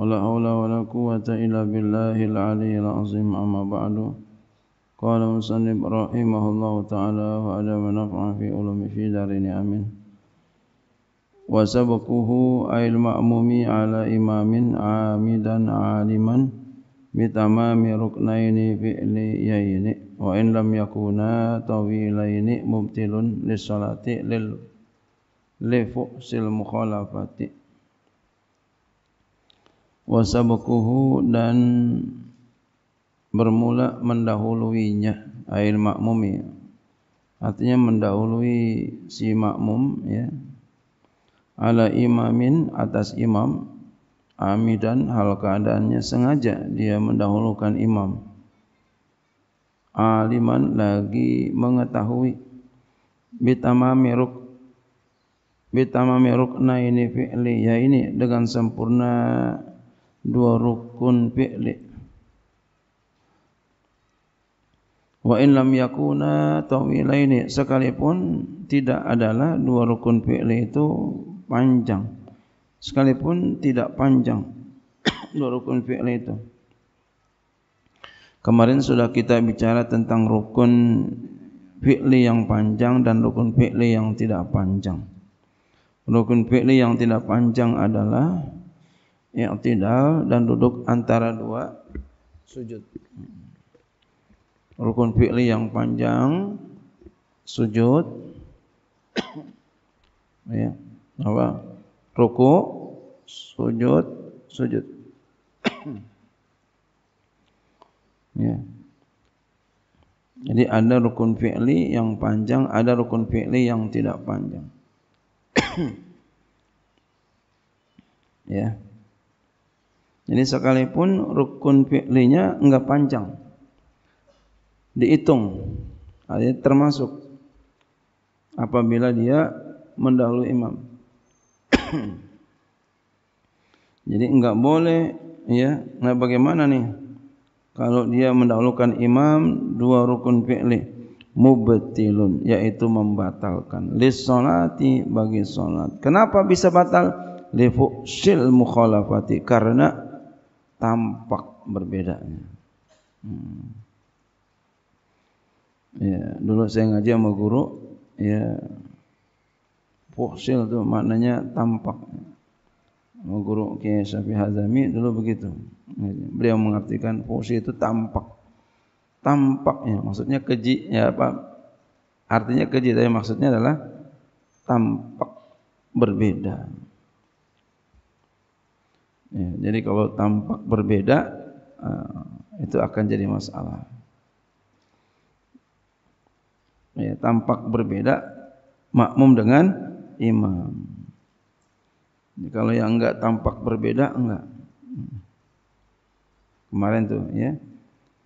ولا حول ولا قوة إلا بالله العلي العظيم أما بعد قال مسلم رحمه الله تعالى وعلى نفع في علم في دارين آمين وسبقه أي المأموم على إمام عامدا عالما بتمام ركنين فعليين وإن لم يكونا طويلين مبتل للصلاة للفؤس المخالفة wasabquhu dan bermula mendahuluinya air makmum ya. artinya mendahului si makmum ya ala imamin atas imam amidan hal keadaannya sengaja dia mendahulukan imam aliman lagi mengetahui bitamami ruk na rukna ini fi'li ya ini dengan sempurna dua rukun fi'li wa in lam yakuna tawilaini sekalipun tidak adalah dua rukun fi'li itu panjang sekalipun tidak panjang dua rukun fi'li itu kemarin sudah kita bicara tentang rukun fi'li yang panjang dan rukun fi'li yang tidak panjang rukun fi'li yang tidak panjang adalah i'tidal dan duduk antara dua sujud. Rukun fi'li yang panjang sujud ya apa ruku sujud sujud ya jadi ada rukun fi'li yang panjang ada rukun fi'li yang tidak panjang ya yeah. Jadi sekalipun rukun fi'linya enggak panjang. Dihitung. Artinya termasuk apabila dia mendahului imam. Jadi enggak boleh ya. Nah bagaimana nih? Kalau dia mendahulukan imam dua rukun fi'li mubtilun yaitu membatalkan li salati bagi salat. Kenapa bisa batal? Li fushil mukhalafati karena tampak berbeda. Hmm. Ya, dulu saya ngaji sama guru, ya fosil tuh maknanya tampak. Sama guru Kiai Syafi Hazami dulu begitu. Beliau mengartikan fosil itu tampak. Tampaknya maksudnya keji ya apa? Artinya keji tapi maksudnya adalah tampak berbeda. Ya, jadi kalau tampak berbeda ah, itu akan jadi masalah. Ya, tampak berbeda makmum dengan imam. Jadi kalau yang enggak tampak berbeda enggak. Kemarin tuh ya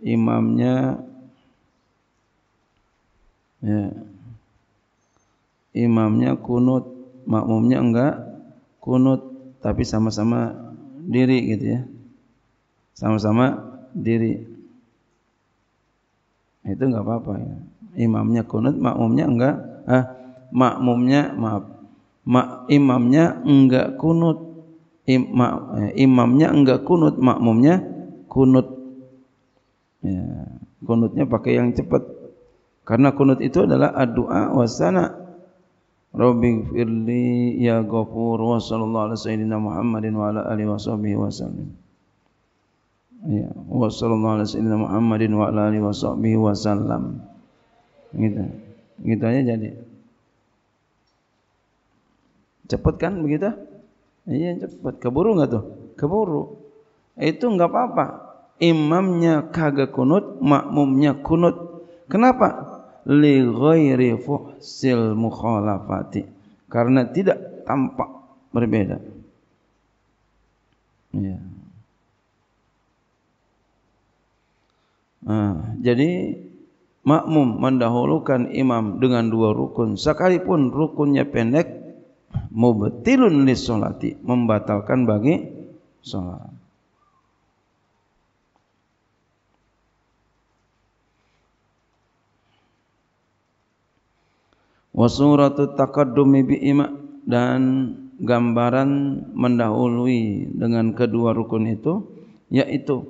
imamnya ya imamnya kunut makmumnya enggak kunut tapi sama-sama diri gitu ya. Sama-sama diri. Itu enggak apa-apa ya. Imamnya kunut, makmumnya enggak. Ah, makmumnya maaf. Mak imamnya enggak kunut. Im, eh, imamnya enggak kunut, makmumnya kunut. Ya, kunutnya pakai yang cepat. Karena kunut itu adalah doa wasana'. Rabbi Firli ya ghafur wa sallallahu ala sayyidina Muhammadin wa ala alihi wa sahbihi wa sallim ya wa sallallahu ala sayyidina Muhammadin wa ala alihi wa sahbihi wa sallam gitu gitu aja jadi cepat kan begitu iya cepat keburu enggak tuh keburu itu enggak apa-apa imamnya kagak kunut makmumnya kunut kenapa li ghairi fuhsil mukhalafati karena tidak tampak berbeda ya. nah, jadi makmum mendahulukan imam dengan dua rukun sekalipun rukunnya pendek mubtilun li solati membatalkan bagi solat wasuratu taqaddumi bi ima dan gambaran mendahului dengan kedua rukun itu yaitu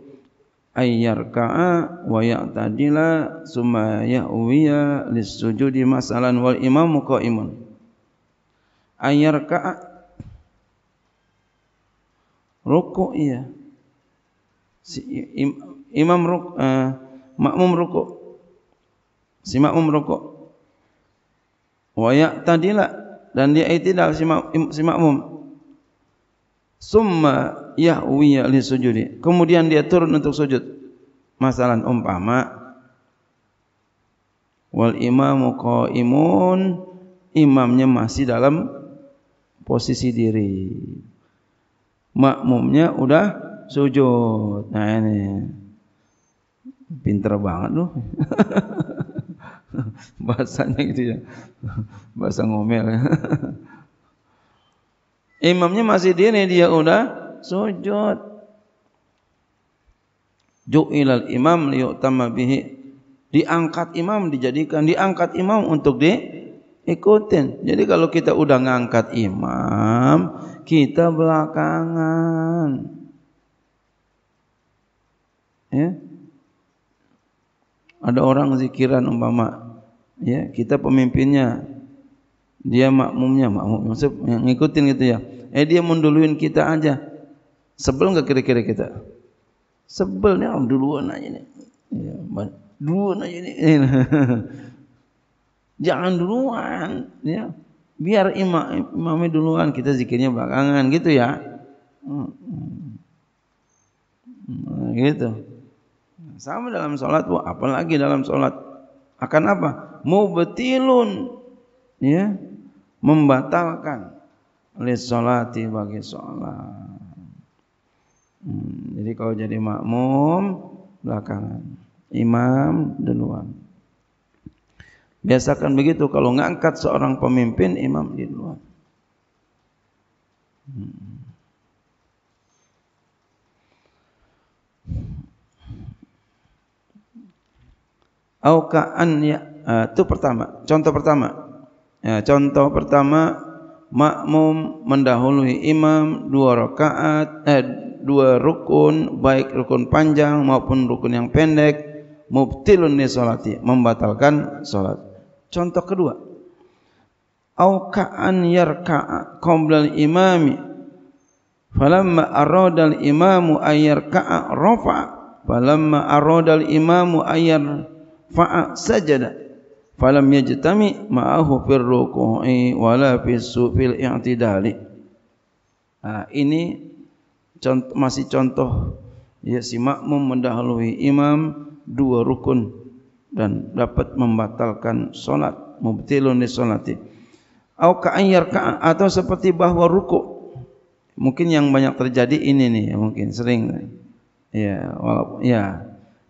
ayyarka'a wa ya'tadila summa yahwiya lisujudi masalan wal imamu qa'imun ayyarka'a rukuk iya si imam ruk, uh, makmum rukuk si makmum rukuk wa tadilah dan dia i'tidal si, mak, si makmum summa yahwi li sujudi kemudian dia turun untuk sujud masalah umpama wal imamu qaimun imamnya masih dalam posisi diri makmumnya udah sujud nah ini pintar banget loh bahasanya gitu ya bahasa ngomel ya. imamnya masih diri dia udah sujud ju'ilal imam liyuktama bihi diangkat imam dijadikan diangkat imam untuk di ikutin. Jadi kalau kita udah ngangkat imam, kita belakangan. Ya. Ada orang zikiran umpama ya kita pemimpinnya dia makmumnya makmum maksud yang ngikutin gitu ya eh dia munduluin kita aja sebel enggak kira-kira kita sebel nih om duluan aja nih ya, duluan aja nih jangan duluan ya biar imam imamnya duluan kita zikirnya belakangan gitu ya hmm. hmm. gitu sama dalam sholat bu apalagi dalam sholat akan apa mubtilun ya membatalkan li salati bagi salat. Hmm, jadi kalau jadi makmum belakangan, imam duluan. Biasakan begitu kalau ngangkat seorang pemimpin imam di luar. Hmm. Aukaan ya uh, ah, itu pertama contoh pertama ya, contoh pertama makmum mendahului imam dua rakaat eh, dua rukun baik rukun panjang maupun rukun yang pendek mubtilun ni salati membatalkan salat contoh kedua au an yarka qabla al imami falamma arada al imamu ayyarka rafa falamma arada al imamu ayar fa sajada falam yajtami ma'ahu fir ruku'i wala fis fil i'tidali nah, ha, ini contoh, masih contoh ya si makmum mendahului imam dua rukun dan dapat membatalkan solat mubtilun li solati au ka'ayyarka atau seperti bahwa ruku mungkin yang banyak terjadi ini nih mungkin sering ya ya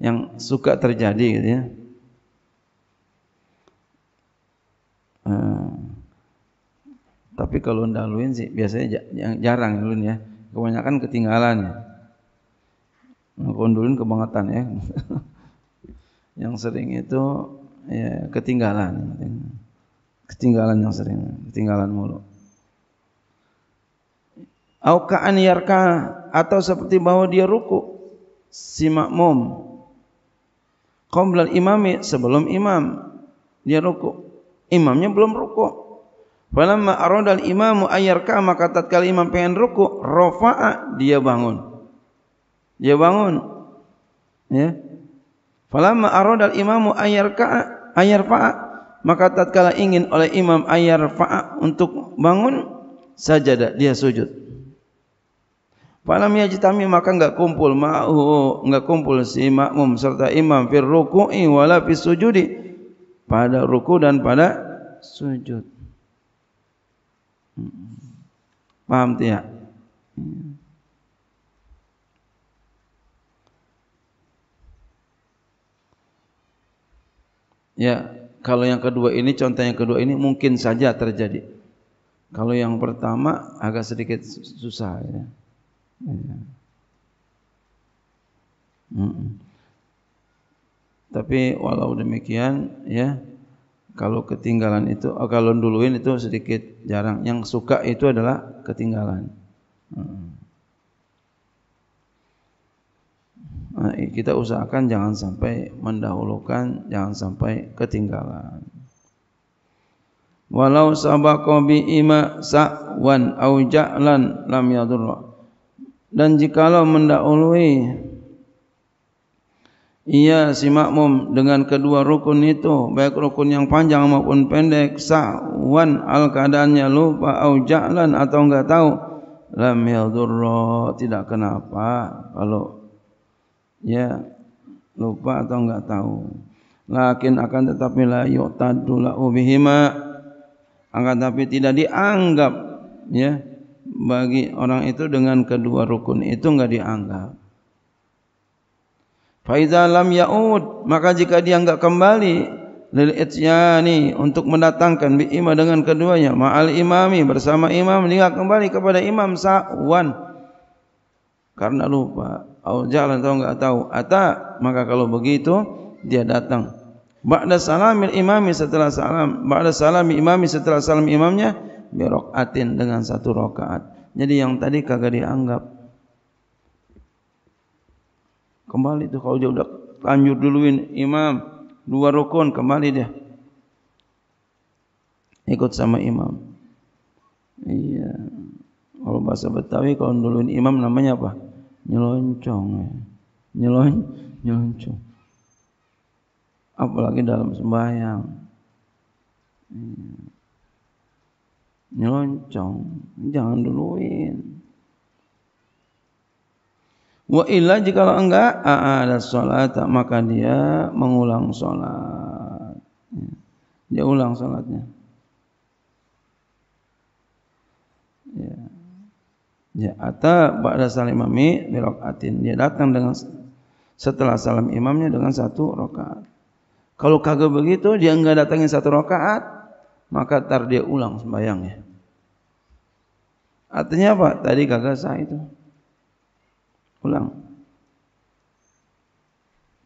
yang suka terjadi gitu ya Hmm. tapi kalau ndaluin sih biasanya yang jarang ndaluin ya, ya. Kebanyakan ketinggalan. Ya. Ngondulin kebangetan ya. yang sering itu ya ketinggalan. Ketinggalan yang sering, ketinggalan mulu. Au ka'an yarka atau seperti bahwa dia ruku si makmum. Qoblal imami sebelum imam dia ruku' imamnya belum rukuk. Falamma arada al-imamu ayyarka maka tatkala imam pengen rukuk, rofaa' dia bangun. Dia bangun. Ya. Falamma arada al-imamu ayar faa' maka tatkala ingin oleh imam ayar faa' untuk bangun sajadah dia sujud. Falam yajtami maka enggak kumpul ma'u, enggak kumpul si makmum serta imam fir ruku'i wala fis sujudi. pada ruku dan pada sujud. Paham tidak? Ya, kalau yang kedua ini contoh yang kedua ini mungkin saja terjadi. Kalau yang pertama agak sedikit susah ya. Mm Tapi walau demikian ya kalau ketinggalan itu oh, kalau duluin itu sedikit jarang. Yang suka itu adalah ketinggalan. Mm-hmm. Nah, kita usahakan jangan sampai mendahulukan, jangan sampai ketinggalan. Walau sabaqo bi ima sa'wan au ja'lan lam yadur. Dan jikalau mendahului ia si makmum dengan kedua rukun itu Baik rukun yang panjang maupun pendek Sa'wan al keadaannya lupa Atau ja'lan atau enggak tahu Lam yadurro Tidak kenapa Kalau Ya Lupa atau enggak tahu Lakin akan tetapi la yu'tadu la'u bihima angkat tapi tidak dianggap Ya Bagi orang itu dengan kedua rukun itu enggak dianggap Faiza lam yaud maka jika dia enggak kembali lil ityani untuk mendatangkan bi ima dengan keduanya ma'al imami bersama imam dia kembali kepada imam sa'wan karena lupa au jalan atau enggak tahu ata maka kalau begitu dia datang ba'da salamil imami setelah salam ba'da salami imami setelah salam imamnya bi dengan satu rakaat jadi yang tadi kagak dianggap kembali tu kalau dia sudah lanjut duluin imam dua rukun kembali dia ikut sama imam iya kalau bahasa betawi kalau duluin imam namanya apa nyeloncong ya. nyelon nyeloncong apalagi dalam sembahyang iya. nyeloncong jangan duluin Wa illa jika enggak ada salat maka dia mengulang salat. Ya. Dia ulang salatnya. Ya. Ya, atau ba'da salim ami bi raka'atin. Dia datang dengan setelah salam imamnya dengan satu rakaat. Kalau kagak begitu dia enggak datangin satu rakaat, maka tar dia ulang sembahyangnya. Artinya apa? Tadi kagak sah itu pulang.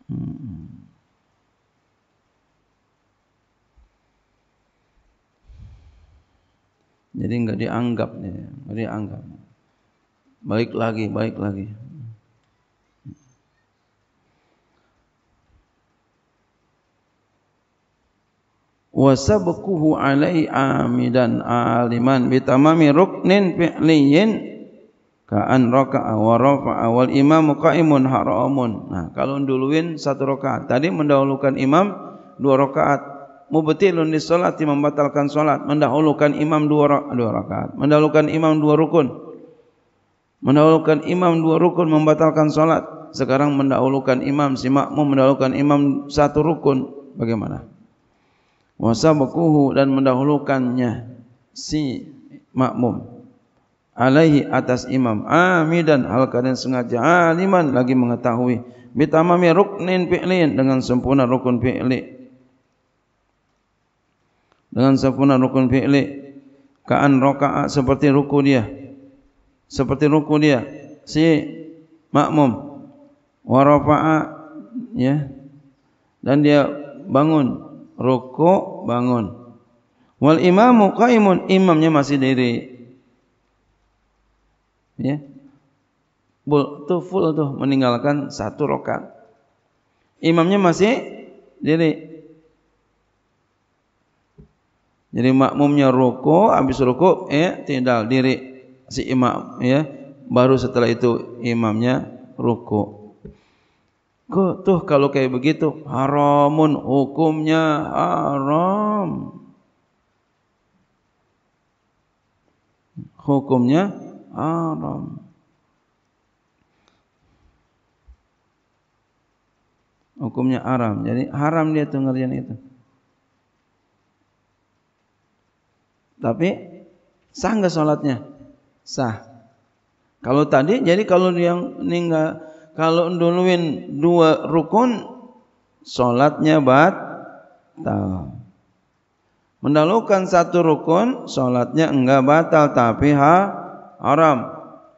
Hmm. Jadi enggak dianggap ya, enggak dianggap. Baik lagi, baik lagi. wa sabquhu alai amidan aliman bi tamami ruknin fi'liyin Ka'an roka'a wa rafa'a wal imamu qa'imun haramun. Nah, kalau unduluin satu rokaat tadi mendahulukan imam dua rokaat, rakaat. Mubtilun solat, salati membatalkan solat, mendahulukan imam dua rokaat, Mendahulukan imam dua rukun. Mendahulukan imam dua rukun membatalkan solat. Sekarang mendahulukan imam si makmum mendahulukan imam satu rukun. Bagaimana? Wa dan mendahulukannya si makmum alaihi atas imam amidan hal kalian sengaja aliman lagi mengetahui bitamami ruknin fi'lin dengan sempurna rukun fi'li dengan sempurna rukun fi'li ka'an rokaa seperti ruku dia seperti ruku dia si makmum wa ya dan dia bangun ruku bangun wal imamu qaimun imamnya masih diri ya full tuh full tuh meninggalkan satu rokat imamnya masih jadi jadi makmumnya ruku habis ruku ya tinggal diri si imam ya baru setelah itu imamnya ruku Kok tuh kalau kayak begitu haramun hukumnya haram hukumnya haram. Hukumnya haram. Jadi haram dia tuh ngerjain itu. Tapi sah nggak sholatnya? Sah. Kalau tadi, jadi kalau yang ninggal, kalau duluin dua rukun, sholatnya batal. Mendalukan satu rukun, sholatnya enggak batal, tapi ha haram.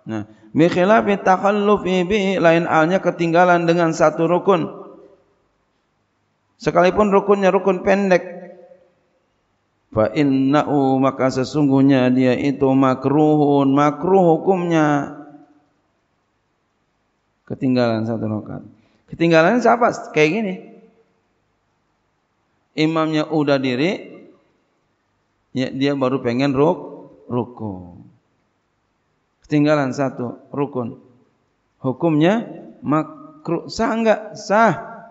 Nah, bikhilaf takalluf ibi lain alnya ketinggalan dengan satu rukun. Sekalipun rukunnya rukun pendek. Fa innahu maka sesungguhnya dia itu makruhun, makruh hukumnya. Ketinggalan satu rukun. Ketinggalan siapa? Kayak gini. Imamnya udah diri, ya dia baru pengen ruk rukun ketinggalan satu rukun hukumnya makruh sah enggak sah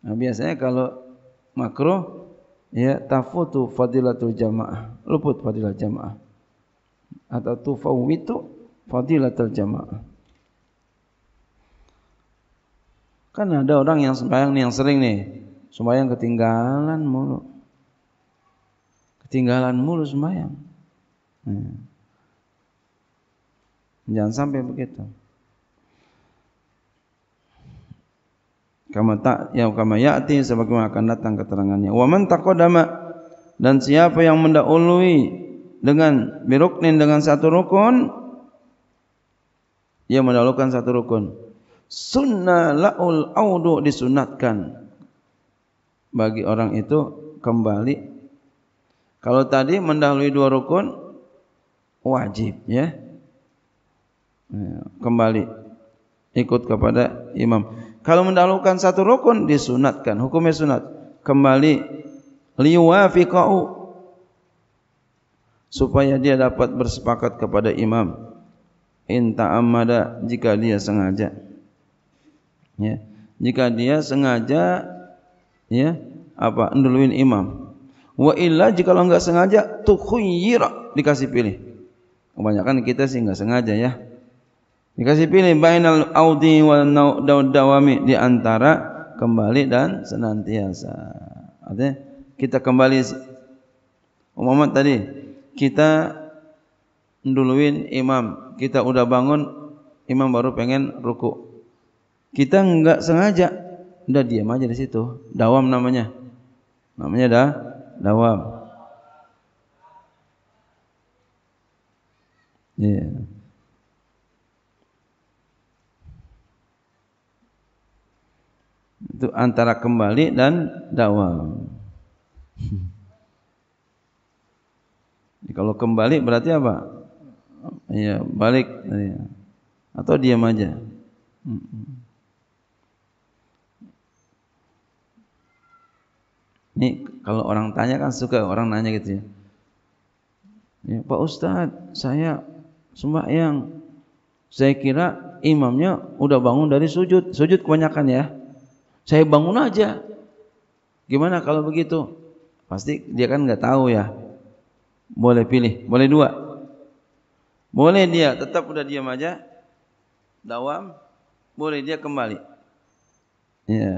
nah, biasanya kalau makruh ya tafutu fadilatul jamaah luput fadilatul jamaah atau tufawitu fadilatul jamaah kan ada orang yang sembahyang nih yang sering nih sembahyang ketinggalan mulu ketinggalan mulu sembahyang hmm. Jangan sampai begitu. Kama tak ya kama yati sebagaimana akan datang keterangannya. Waman tak taqaddama dan siapa yang mendahului dengan biruknin dengan satu rukun ia mendahulukan satu rukun. Sunnah laul audu disunatkan bagi orang itu kembali. Kalau tadi mendahului dua rukun wajib ya. Ya, kembali ikut kepada imam. Kalau mendahulukan satu rukun disunatkan, hukumnya sunat. Kembali liwa liwafiqau supaya dia dapat bersepakat kepada imam. Inta amada jika dia sengaja. Ya. Jika dia sengaja ya, apa? Nduluin imam. Wa ilah jika lo enggak sengaja tukhayyira dikasih pilih. Kebanyakan kita sih enggak sengaja ya. Dikasih pilih bainal audi wa dawami di antara kembali dan senantiasa. Artinya kita kembali Om Muhammad tadi kita duluin imam, kita udah bangun imam baru pengen ruku. Kita enggak sengaja udah diam aja di situ. Dawam namanya. Namanya dah dawam. Ya. Yeah. itu antara kembali dan dawam. kalau kembali berarti apa? Ya balik ya. atau diam aja. Ini kalau orang tanya kan suka orang nanya gitu ya. ya Pak Ustadz saya semua yang saya kira imamnya udah bangun dari sujud sujud kebanyakan ya saya bangun aja. Gimana kalau begitu? Pasti dia kan enggak tahu ya. Boleh pilih, boleh dua. Boleh dia tetap udah diam aja. Dawam. Boleh dia kembali. Ya.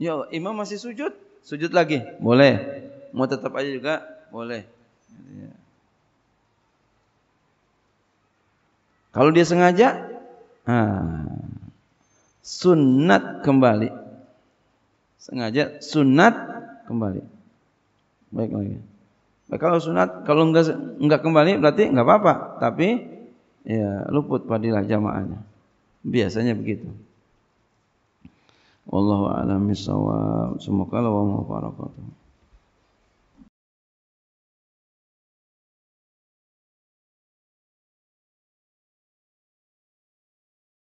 Ya, imam masih sujud? Sujud lagi. Boleh. Mau tetap aja juga? Boleh. Ya. Kalau dia sengaja? Ah sunat kembali. Sengaja sunat kembali. Baik lagi. Baik, kalau sunat kalau enggak enggak kembali berarti enggak apa-apa, tapi ya luput padilah jamaahnya. Biasanya begitu. Wallahu a'lam bissawab. Semoga Allah wa